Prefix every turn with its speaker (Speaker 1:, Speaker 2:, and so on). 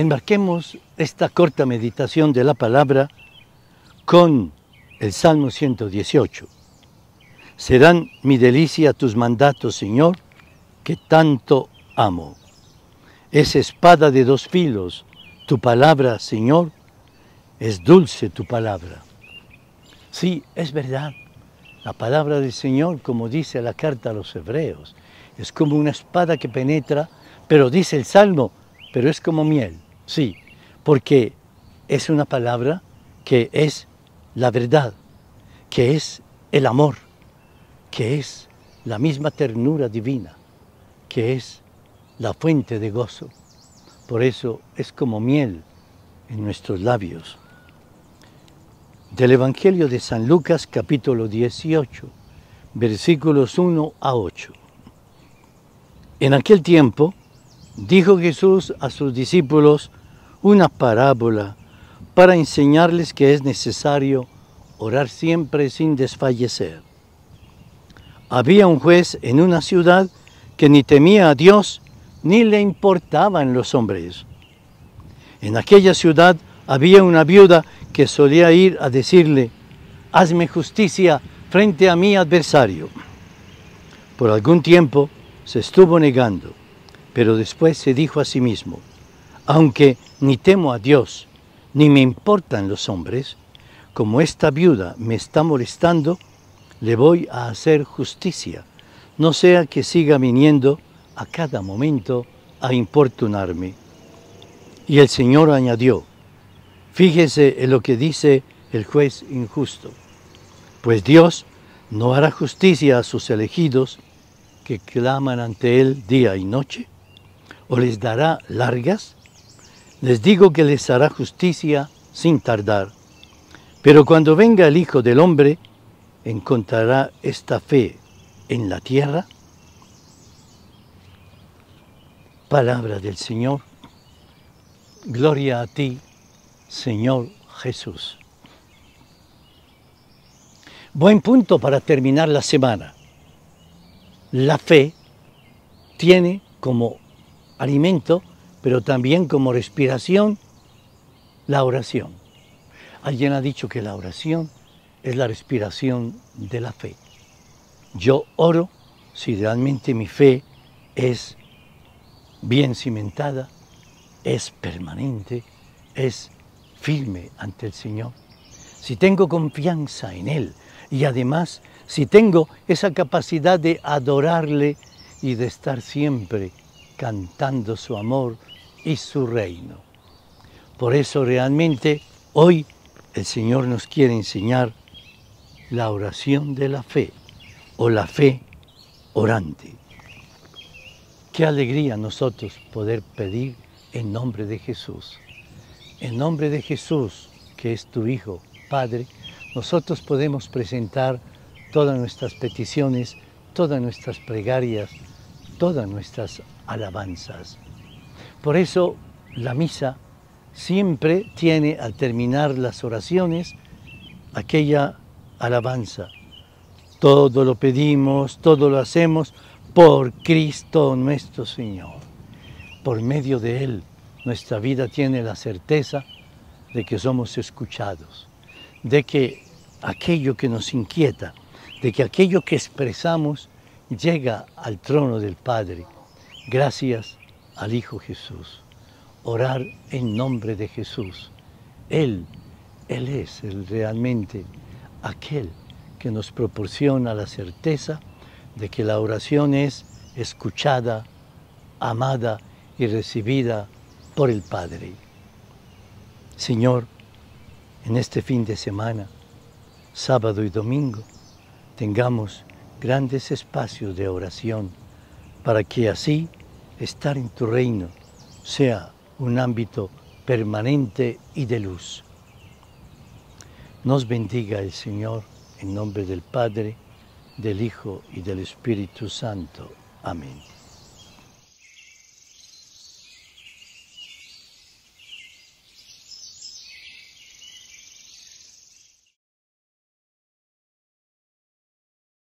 Speaker 1: enmarquemos esta corta meditación de la palabra con el Salmo 118. Serán mi delicia tus mandatos, Señor, que tanto amo. Es espada de dos filos tu palabra, Señor, es dulce tu palabra. Sí, es verdad. La palabra del Señor, como dice la carta a los hebreos, es como una espada que penetra, pero dice el Salmo, pero es como miel. Sí, porque es una palabra que es la verdad, que es el amor, que es la misma ternura divina, que es la fuente de gozo. Por eso es como miel en nuestros labios. Del Evangelio de San Lucas capítulo 18, versículos 1 a 8. En aquel tiempo dijo Jesús a sus discípulos, una parábola para enseñarles que es necesario orar siempre sin desfallecer. Había un juez en una ciudad que ni temía a Dios ni le importaban los hombres. En aquella ciudad había una viuda que solía ir a decirle, hazme justicia frente a mi adversario. Por algún tiempo se estuvo negando, pero después se dijo a sí mismo, aunque ni temo a Dios, ni me importan los hombres, como esta viuda me está molestando, le voy a hacer justicia, no sea que siga viniendo a cada momento a importunarme. Y el Señor añadió, fíjese en lo que dice el juez injusto, pues Dios no hará justicia a sus elegidos que claman ante Él día y noche, o les dará largas les digo que les hará justicia sin tardar. Pero cuando venga el Hijo del Hombre, ¿encontrará esta fe en la tierra? Palabra del Señor. Gloria a ti, Señor Jesús. Buen punto para terminar la semana. La fe tiene como alimento pero también como respiración, la oración. Alguien ha dicho que la oración es la respiración de la fe. Yo oro si realmente mi fe es bien cimentada, es permanente, es firme ante el Señor. Si tengo confianza en Él y además si tengo esa capacidad de adorarle y de estar siempre cantando su amor, y su reino. Por eso realmente hoy el Señor nos quiere enseñar la oración de la fe o la fe orante. Qué alegría nosotros poder pedir en nombre de Jesús. En nombre de Jesús, que es tu Hijo, Padre, nosotros podemos presentar todas nuestras peticiones, todas nuestras plegarias, todas nuestras alabanzas. Por eso la misa siempre tiene al terminar las oraciones aquella alabanza. Todo lo pedimos, todo lo hacemos por Cristo nuestro Señor. Por medio de Él nuestra vida tiene la certeza de que somos escuchados, de que aquello que nos inquieta, de que aquello que expresamos llega al trono del Padre. Gracias al Hijo Jesús, orar en nombre de Jesús. Él, Él es el realmente aquel que nos proporciona la certeza de que la oración es escuchada, amada y recibida por el Padre. Señor, en este fin de semana, sábado y domingo, tengamos grandes espacios de oración para que así estar en tu reino sea un ámbito permanente y de luz. Nos bendiga el Señor en nombre del Padre, del Hijo y del Espíritu Santo. Amén.